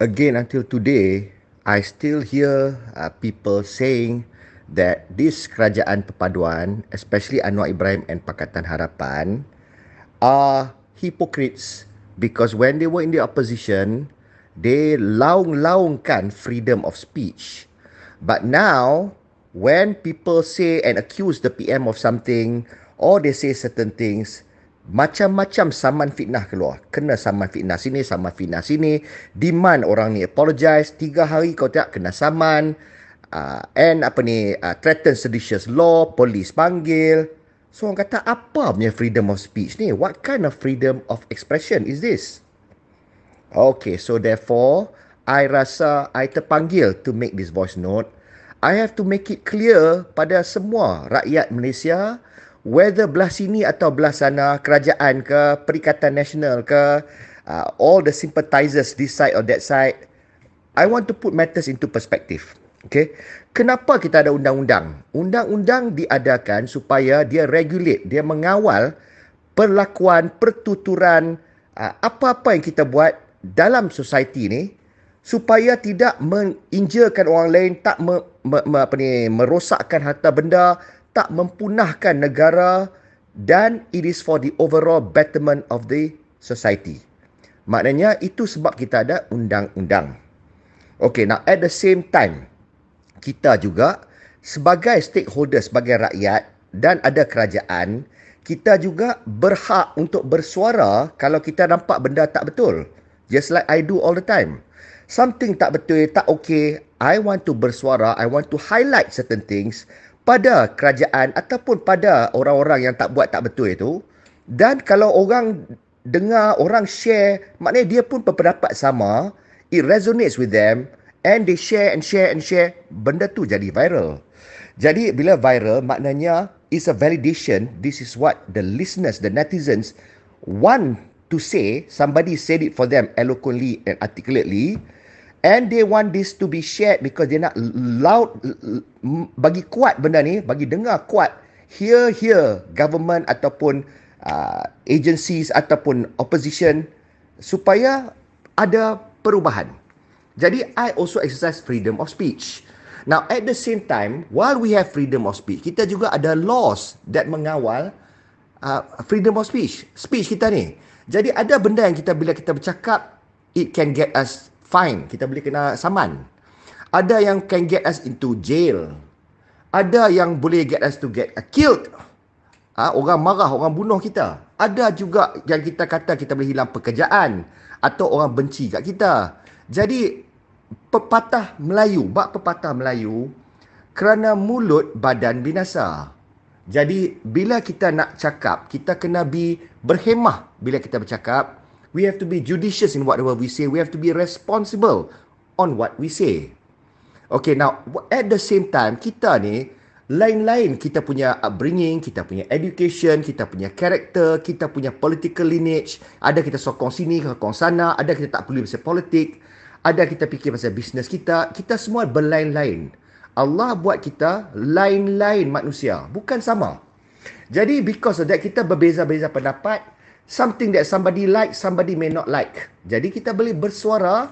again until today I still hear uh, people saying that this kerajaan perpaduan especially Anwar Ibrahim and Pakatan Harapan are hypocrites because when they were in the opposition they laung-laungkan freedom of speech but now when people say and accuse the PM of something or they say certain things macam-macam saman fitnah keluar. Kena saman fitnah sini, saman fitnah sini. Demand orang ni apologize. Tiga hari kau tak kena saman. Uh, and apa ni, uh, ah, threatened seditious law, polis panggil. So orang kata apa punya freedom of speech ni? What kind of freedom of expression is this? Okay, so therefore, I rasa I terpanggil to make this voice note. I have to make it clear pada semua rakyat Malaysia whether belah sini atau belah sana, kerajaan ke, perikatan nasional ke, uh, all the sympathizers this side or that side, I want to put matters into perspective. Okay. Kenapa kita ada undang-undang? Undang-undang diadakan supaya dia regulate, dia mengawal perlakuan, pertuturan, uh, apa-apa yang kita buat dalam society ni supaya tidak menginjakan orang lain, tak me, me, me, apa ni, merosakkan harta benda, tak mempunahkan negara dan it is for the overall betterment of the society. Maknanya itu sebab kita ada undang-undang. Okay, now at the same time, kita juga sebagai stakeholder, sebagai rakyat dan ada kerajaan, kita juga berhak untuk bersuara kalau kita nampak benda tak betul. Just like I do all the time. Something tak betul, tak okay, I want to bersuara, I want to highlight certain things, pada kerajaan ataupun pada orang-orang yang tak buat tak betul itu dan kalau orang dengar orang share maknanya dia pun berpendapat sama it resonates with them and they share and share and share benda tu jadi viral jadi bila viral maknanya is a validation this is what the listeners the netizens want to say somebody said it for them eloquently and articulately And they want this to be shared because dia not loud, bagi kuat benda ni, bagi dengar kuat, hear, hear government ataupun uh, agencies ataupun opposition supaya ada perubahan. Jadi, I also exercise freedom of speech. Now, at the same time, while we have freedom of speech, kita juga ada laws that mengawal uh, freedom of speech, speech kita ni. Jadi, ada benda yang kita bila kita bercakap, it can get us fine kita boleh kena saman ada yang can get us into jail ada yang boleh get us to get uh, killed ha, orang marah orang bunuh kita ada juga yang kita kata kita boleh hilang pekerjaan atau orang benci kat kita jadi pepatah Melayu bab pepatah Melayu kerana mulut badan binasa jadi bila kita nak cakap kita kena be berhemah bila kita bercakap We have to be judicious in whatever we say. We have to be responsible on what we say. Okay, now at the same time, kita ni lain-lain kita punya upbringing, kita punya education, kita punya character, kita punya political lineage. Ada kita sokong sini, sokong sana. Ada kita tak peduli pasal politik. Ada kita fikir pasal bisnes kita. Kita semua berlain-lain. Allah buat kita lain-lain manusia. Bukan sama. Jadi because of that, kita berbeza-beza pendapat something that somebody like, somebody may not like. Jadi kita boleh bersuara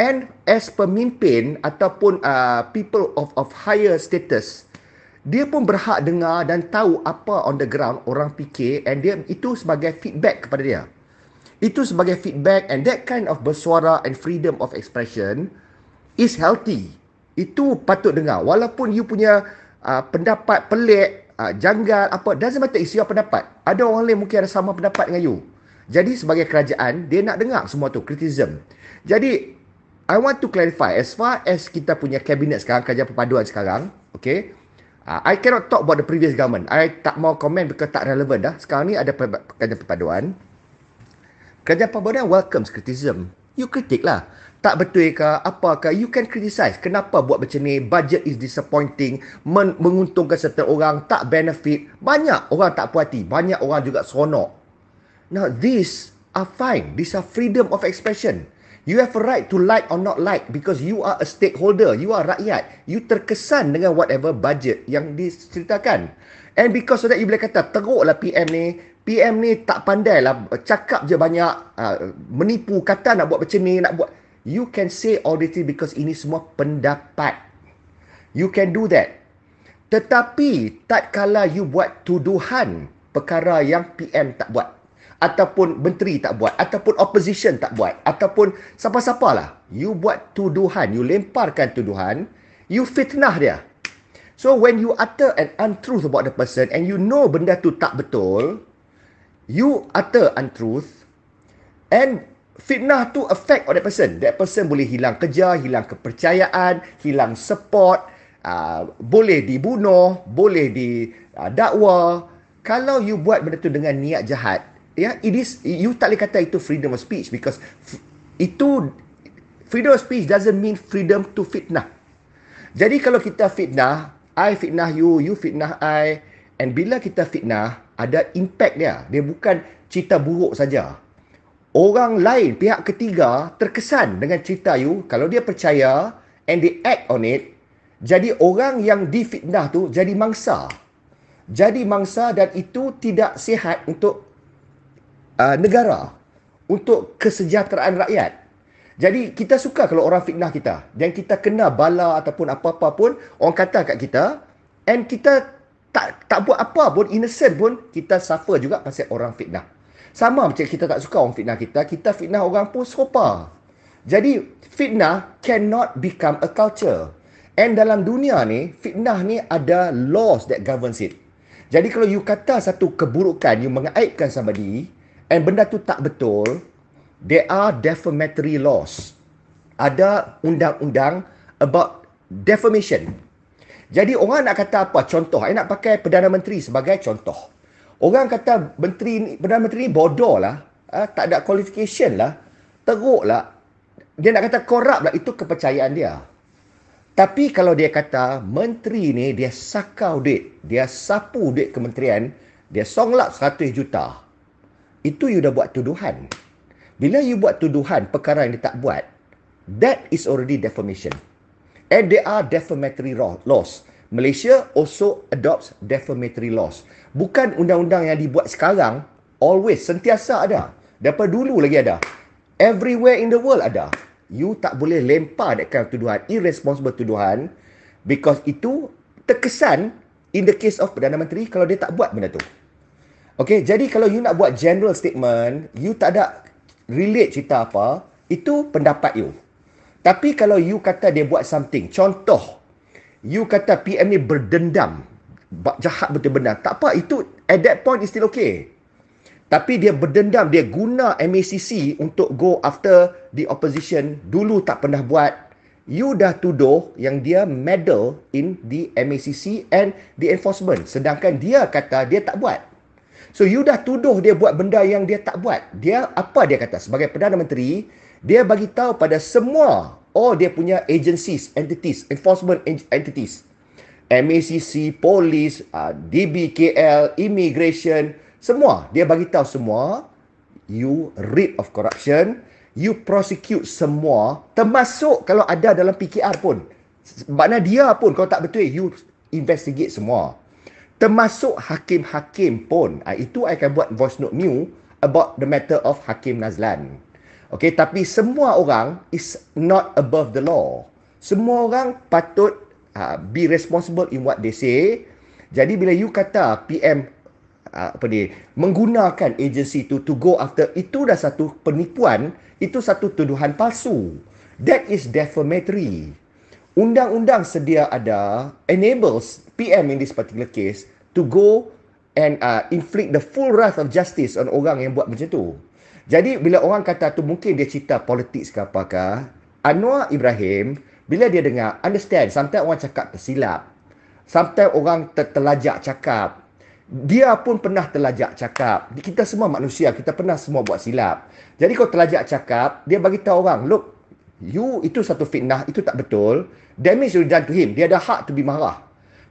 and as pemimpin ataupun uh, people of of higher status, dia pun berhak dengar dan tahu apa on the ground orang fikir and dia itu sebagai feedback kepada dia. Itu sebagai feedback and that kind of bersuara and freedom of expression is healthy. Itu patut dengar. Walaupun you punya uh, pendapat pelik, uh, janggal apa doesn't matter isu pendapat ada orang lain mungkin ada sama pendapat dengan you jadi sebagai kerajaan dia nak dengar semua tu criticism jadi i want to clarify as far as kita punya kabinet sekarang kerajaan perpaduan sekarang okay uh, i cannot talk about the previous government i tak mau komen because tak relevan dah sekarang ni ada kerajaan perpaduan kerajaan perpaduan welcome criticism you kritik lah. Tak betul ke? Apakah? You can criticize. Kenapa buat macam ni? Budget is disappointing. Men- menguntungkan serta orang. Tak benefit. Banyak orang tak puas hati. Banyak orang juga seronok. Now, these are fine. These are freedom of expression. You have a right to like or not like because you are a stakeholder. You are rakyat. You terkesan dengan whatever budget yang diceritakan. And because of that, you boleh kata, teruklah PM ni. PM ni tak pandai lah eh, cakap je banyak uh, menipu kata nak buat macam ni nak buat you can say all the things because ini semua pendapat you can do that tetapi tak kala you buat tuduhan perkara yang PM tak buat ataupun menteri tak buat ataupun opposition tak buat ataupun siapa-siapa lah you buat tuduhan you lemparkan tuduhan you fitnah dia so when you utter an untruth about the person and you know benda tu tak betul you utter untruth and fitnah tu affect on that person. That person boleh hilang kerja, hilang kepercayaan, hilang support, uh, boleh dibunuh, boleh di Uh, Kalau you buat benda tu dengan niat jahat, ya, yeah, it is you tak boleh kata itu freedom of speech because itu freedom of speech doesn't mean freedom to fitnah. Jadi kalau kita fitnah, I fitnah you, you fitnah I, and bila kita fitnah, ada impact dia. Dia bukan cerita buruk saja. Orang lain, pihak ketiga terkesan dengan cerita you. Kalau dia percaya and they act on it, jadi orang yang difitnah tu jadi mangsa. Jadi mangsa dan itu tidak sihat untuk uh, negara. Untuk kesejahteraan rakyat. Jadi kita suka kalau orang fitnah kita. Dan kita kena bala ataupun apa-apa pun orang kata kat kita. And kita tak tak buat apa pun innocent pun kita suffer juga pasal orang fitnah. Sama macam kita tak suka orang fitnah kita, kita fitnah orang pun serupa. Jadi fitnah cannot become a culture. And dalam dunia ni, fitnah ni ada laws that governs it. Jadi kalau you kata satu keburukan, you mengaibkan somebody, and benda tu tak betul, there are defamatory laws. Ada undang-undang about defamation. Jadi orang nak kata apa? Contoh, saya nak pakai Perdana Menteri sebagai contoh. Orang kata menteri ni, Perdana Menteri ni bodoh lah. Eh, tak ada qualification lah. Teruk lah. Dia nak kata korup lah. Itu kepercayaan dia. Tapi kalau dia kata menteri ni dia sakau duit. Dia sapu duit kementerian. Dia songlap 100 juta. Itu you dah buat tuduhan. Bila you buat tuduhan perkara yang dia tak buat. That is already defamation. ADR defamatory laws. Malaysia also adopts defamatory laws. Bukan undang-undang yang dibuat sekarang, always, sentiasa ada. Daripada dulu lagi ada. Everywhere in the world ada. You tak boleh lempar that kind of tuduhan, irresponsible tuduhan. Because itu terkesan in the case of Perdana Menteri kalau dia tak buat benda tu. Okay, jadi kalau you nak buat general statement, you tak ada relate cerita apa, itu pendapat you. Tapi kalau you kata dia buat something, contoh, you kata PM ni berdendam, jahat betul-benar, tak apa, itu at that point is still okay. Tapi dia berdendam, dia guna MACC untuk go after the opposition, dulu tak pernah buat, you dah tuduh yang dia meddle in the MACC and the enforcement. Sedangkan dia kata dia tak buat. So you dah tuduh dia buat benda yang dia tak buat. Dia apa dia kata? Sebagai Perdana Menteri, dia bagi tahu pada semua all oh, dia punya agencies entities enforcement entities MACC polis uh, ah, DBKL immigration semua dia bagi tahu semua you rid of corruption you prosecute semua termasuk kalau ada dalam PKR pun makna dia pun kalau tak betul you investigate semua termasuk hakim-hakim pun ah, itu saya akan buat voice note new about the matter of Hakim Nazlan Okay, tapi semua orang is not above the law. Semua orang patut uh, be responsible in what they say. Jadi bila you kata PM uh, ah, apa ni menggunakan agensi itu to go after itu dah satu penipuan, itu satu tuduhan palsu. That is defamatory. Undang-undang sedia ada enables PM in this particular case to go and uh, inflict the full wrath of justice on orang yang buat macam tu. Jadi bila orang kata tu mungkin dia cerita politik ke apakah, Anwar Ibrahim bila dia dengar, understand, sampai orang cakap tersilap. sampai orang ter- terlajak cakap. Dia pun pernah terlajak cakap. Kita semua manusia, kita pernah semua buat silap. Jadi kau terlajak cakap, dia bagi tahu orang, look, you itu satu fitnah, itu tak betul. Damage you done to him. Dia ada hak to be marah.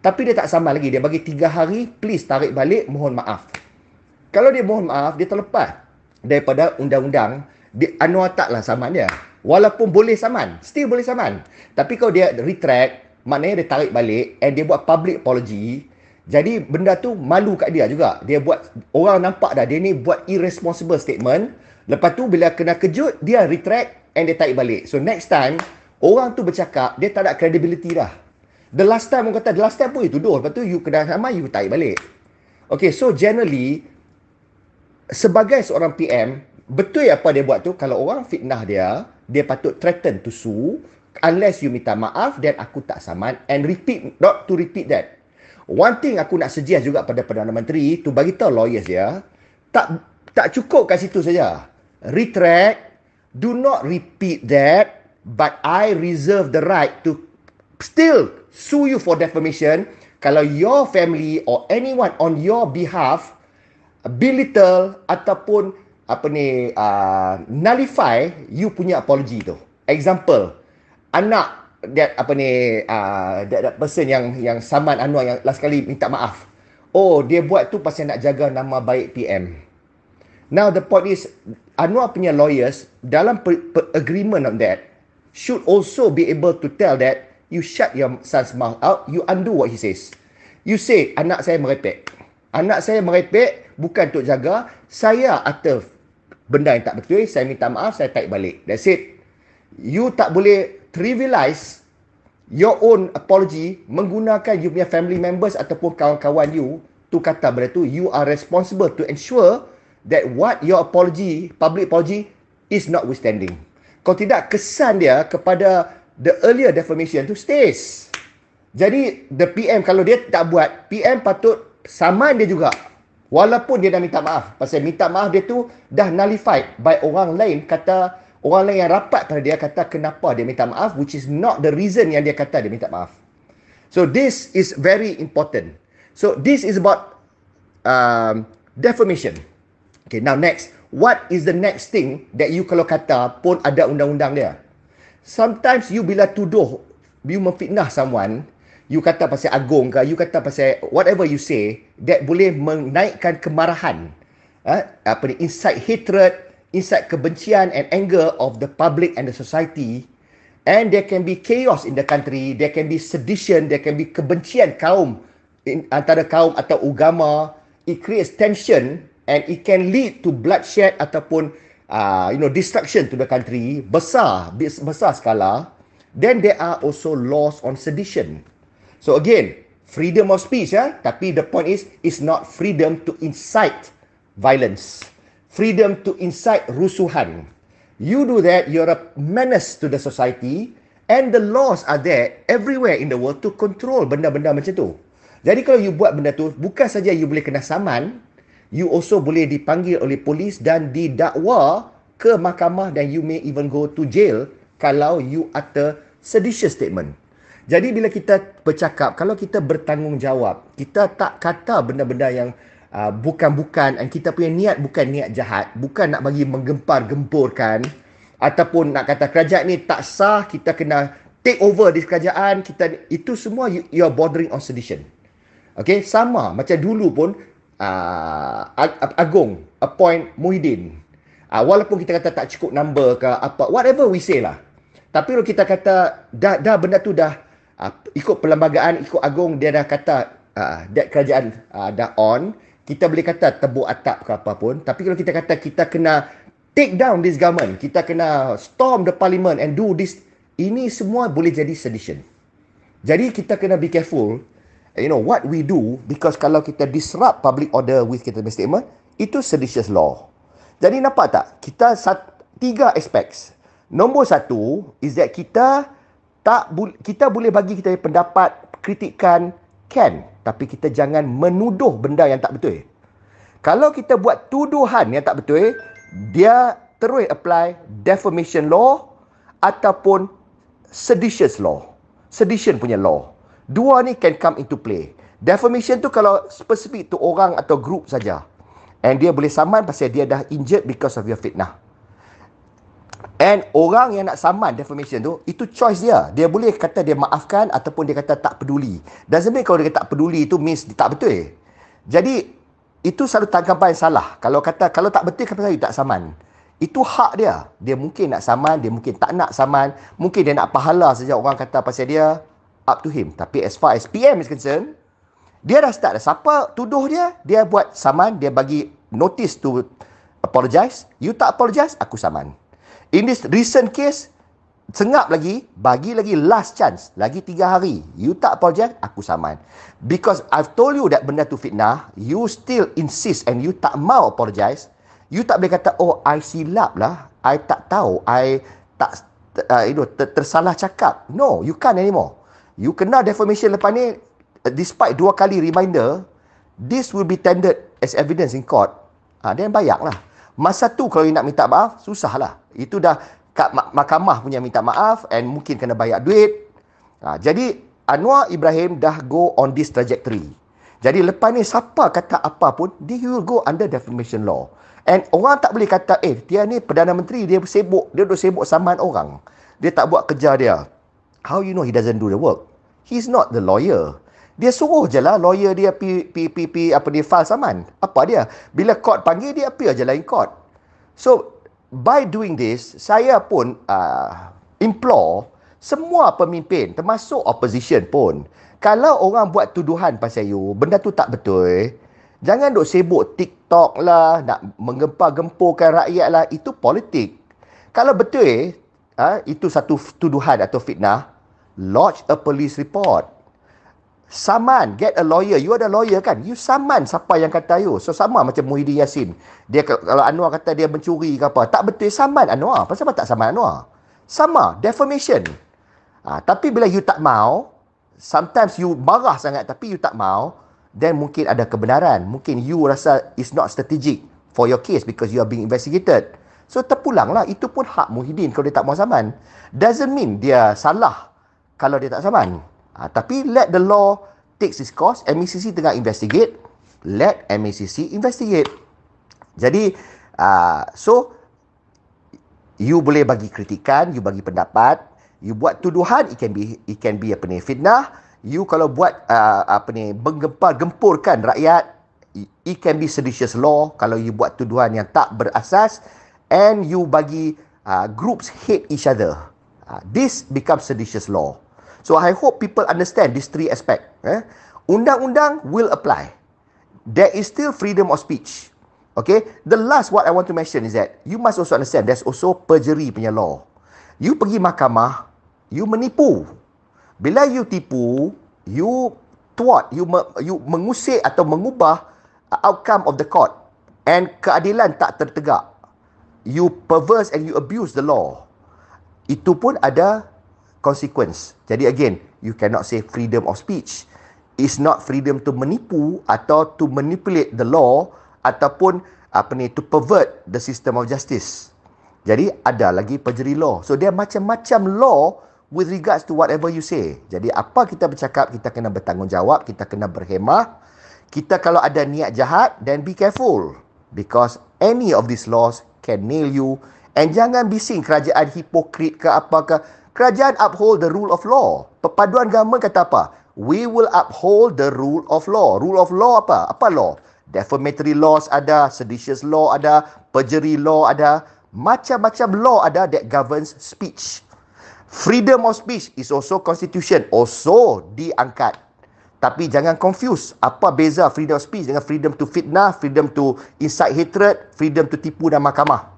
Tapi dia tak sama lagi. Dia bagi tiga hari, please tarik balik, mohon maaf. Kalau dia mohon maaf, dia terlepas daripada undang-undang di, Anwar taklah saman dia. Walaupun boleh saman, still boleh saman. Tapi kalau dia retract, maknanya dia tarik balik and dia buat public apology, jadi benda tu malu kat dia juga. Dia buat orang nampak dah dia ni buat irresponsible statement. Lepas tu bila kena kejut, dia retract and dia tarik balik. So next time orang tu bercakap, dia tak ada credibility dah. The last time orang kata the last time pun you tuduh. Lepas tu you kena sama, you tarik balik. Okay, so generally, sebagai seorang PM, betul apa dia buat tu kalau orang fitnah dia, dia patut threaten to sue unless you minta maaf then aku tak saman and repeat not to repeat that. One thing aku nak suggest juga pada Perdana Menteri tu bagi tahu lawyers dia, ya, tak tak cukup kat situ saja. Retract, do not repeat that but I reserve the right to still sue you for defamation kalau your family or anyone on your behalf belittle ataupun apa ni uh, nullify you punya apology tu. Example, anak dia apa ni uh, that, that person yang yang saman Anwar yang last kali minta maaf. Oh, dia buat tu pasal nak jaga nama baik PM. Now the point is Anwar punya lawyers dalam per, per agreement on that should also be able to tell that you shut your son's mouth out, you undo what he says. You say anak saya merepek. Anak saya merepek bukan untuk jaga. Saya atas benda yang tak betul. Saya minta maaf, saya taik balik. That's it. You tak boleh trivialize your own apology menggunakan you punya family members ataupun kawan-kawan you Tu kata benda tu. You are responsible to ensure that what your apology, public apology is not withstanding. Kalau tidak, kesan dia kepada the earlier defamation tu stays. Jadi, the PM kalau dia tak buat, PM patut sama dia juga walaupun dia dah minta maaf pasal minta maaf dia tu dah nullified by orang lain kata orang lain yang rapat pada dia kata kenapa dia minta maaf which is not the reason yang dia kata dia minta maaf so this is very important so this is about um, defamation okay now next what is the next thing that you kalau kata pun ada undang-undang dia sometimes you bila tuduh you memfitnah someone you kata pasal agung ke, you kata pasal whatever you say, that boleh menaikkan kemarahan. Uh, apa ni, inside hatred, inside kebencian and anger of the public and the society. And there can be chaos in the country, there can be sedition, there can be kebencian kaum in, antara kaum atau agama. It creates tension and it can lead to bloodshed ataupun uh, you know destruction to the country besar besar skala then there are also laws on sedition So again, freedom of speech ya, tapi the point is it's not freedom to incite violence. Freedom to incite rusuhan. You do that, you're a menace to the society and the laws are there everywhere in the world to control benda-benda macam tu. Jadi kalau you buat benda tu, bukan saja you boleh kena saman, you also boleh dipanggil oleh polis dan didakwa ke mahkamah dan you may even go to jail kalau you utter seditious statement. Jadi bila kita bercakap, kalau kita bertanggungjawab, kita tak kata benda-benda yang uh, bukan-bukan dan kita punya niat bukan niat jahat, bukan nak bagi menggempar-gemburkan ataupun nak kata kerajaan ni tak sah, kita kena take over di kerajaan, kita itu semua you, are bordering on sedition. Okay, sama macam dulu pun uh, Agong appoint Muhyiddin. Uh, walaupun kita kata tak cukup number ke apa, whatever we say lah. Tapi kalau kita kata dah, dah benda tu dah uh, ikut perlembagaan, ikut agung, dia dah kata uh, that kerajaan uh, dah on. Kita boleh kata tebu atap ke apa pun. Tapi kalau kita kata kita kena take down this government, kita kena storm the parliament and do this, ini semua boleh jadi sedition. Jadi kita kena be careful, you know, what we do because kalau kita disrupt public order with kita statement, itu seditious law. Jadi nampak tak? Kita sat, tiga aspects. Nombor satu is that kita tak bu- kita boleh bagi kita pendapat kritikan can tapi kita jangan menuduh benda yang tak betul kalau kita buat tuduhan yang tak betul dia terus apply defamation law ataupun seditious law sedition punya law dua ni can come into play defamation tu kalau specific tu orang atau group saja and dia boleh saman pasal dia dah injured because of your fitnah And orang yang nak saman defamation tu, itu choice dia. Dia boleh kata dia maafkan ataupun dia kata tak peduli. Dan sebenarnya kalau dia kata tak peduli itu means tak betul. Jadi, itu satu tangkapan salah. Kalau kata, kalau tak betul, kenapa saya tak saman? Itu hak dia. Dia mungkin nak saman, dia mungkin tak nak saman. Mungkin dia nak pahala sejak orang kata pasal dia. Up to him. Tapi as far as PM is concerned, dia dah start. Siapa tuduh dia, dia buat saman, dia bagi notice to apologize. You tak apologize, aku saman. In this recent case, sengap lagi, bagi lagi last chance. Lagi tiga hari. You tak apologize, aku saman. Because I've told you that benda tu fitnah, you still insist and you tak mau apologize. You tak boleh kata, oh, I silap lah. I tak tahu. I tak, uh, you know, ter- tersalah cakap. No, you can't anymore. You kena defamation lepas ni, uh, despite dua kali reminder, this will be tendered as evidence in court. Ha, ah, then bayang lah. Masa tu kalau nak minta maaf, susahlah. Itu dah kat mahkamah punya minta maaf and mungkin kena bayar duit. Ha, jadi Anwar Ibrahim dah go on this trajectory. Jadi lepas ni siapa kata apa pun, dia will go under defamation law. And orang tak boleh kata, eh, dia ni Perdana Menteri, dia sibuk, dia duduk sibuk saman orang. Dia tak buat kerja dia. How you know he doesn't do the work? He's not the lawyer dia suruh je lah lawyer dia pi, pi, pi, pi, apa dia file saman. Apa dia? Bila court panggil, dia appear je lah in court. So, by doing this, saya pun uh, implore semua pemimpin, termasuk opposition pun, kalau orang buat tuduhan pasal you, benda tu tak betul, jangan dok sibuk TikTok lah, nak menggempa-gempurkan rakyat lah, itu politik. Kalau betul eh, itu satu tuduhan atau fitnah, lodge a police report. Saman, get a lawyer. You ada lawyer kan? You saman siapa yang kata you. So, sama macam Muhyiddin Yassin. Dia, kalau Anwar kata dia mencuri ke apa. Tak betul saman Anwar. Pasal apa tak saman Anwar? Sama. Defamation. Ha, tapi bila you tak mau, sometimes you marah sangat tapi you tak mau, then mungkin ada kebenaran. Mungkin you rasa is not strategic for your case because you are being investigated. So, terpulanglah. Itu pun hak Muhyiddin kalau dia tak mau saman. Doesn't mean dia salah kalau dia tak saman. Uh, tapi let the law takes its course. MACC tengah investigate. Let MACC investigate. Jadi, uh, so, you boleh bagi kritikan, you bagi pendapat, you buat tuduhan, it can be, it can be apa ni, fitnah. You kalau buat, uh, apa ni, menggempar-gempurkan rakyat, it can be seditious law kalau you buat tuduhan yang tak berasas and you bagi uh, groups hate each other. Uh, this becomes seditious law. So I hope people understand these three aspects. Eh? Undang-undang will apply. There is still freedom of speech. Okay. The last what I want to mention is that you must also understand there's also perjury punya law. You pergi mahkamah, you menipu. Bila you tipu, you thwart, you, you mengusik atau mengubah outcome of the court. And keadilan tak tertegak. You perverse and you abuse the law. Itu pun ada consequence. Jadi again, you cannot say freedom of speech. It's not freedom to menipu atau to manipulate the law ataupun apa ni to pervert the system of justice. Jadi ada lagi pejeri law. So dia macam-macam law with regards to whatever you say. Jadi apa kita bercakap, kita kena bertanggungjawab, kita kena berhemah. Kita kalau ada niat jahat, then be careful. Because any of these laws can nail you. And jangan bising kerajaan hipokrit ke apa ke. Kerajaan uphold the rule of law. Perpaduan government kata apa? We will uphold the rule of law. Rule of law apa? Apa law? Defamatory laws ada, seditious law ada, perjury law ada, macam-macam law ada that governs speech. Freedom of speech is also constitution, also diangkat. Tapi jangan confuse apa beza freedom of speech dengan freedom to fitnah, freedom to incite hatred, freedom to tipu dan mahkamah.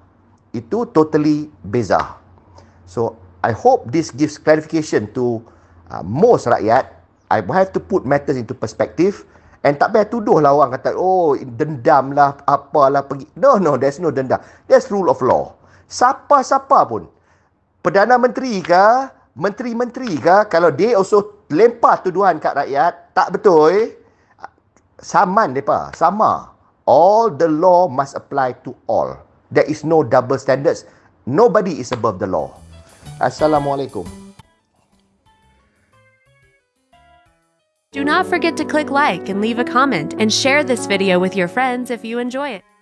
Itu totally beza. So, I hope this gives clarification to uh, most rakyat. I have to put matters into perspective. And tak payah tuduh lah orang kata, oh, dendam lah, apalah, pergi. No, no, there's no dendam. There's rule of law. Siapa-siapa pun. Perdana Menteri ke, Menteri-Menteri ke, kalau dia also lempar tuduhan kat rakyat, tak betul. Saman mereka, sama. All the law must apply to all. There is no double standards. Nobody is above the law. Assalamualaikum. Do not forget to click like and leave a comment and share this video with your friends if you enjoy it.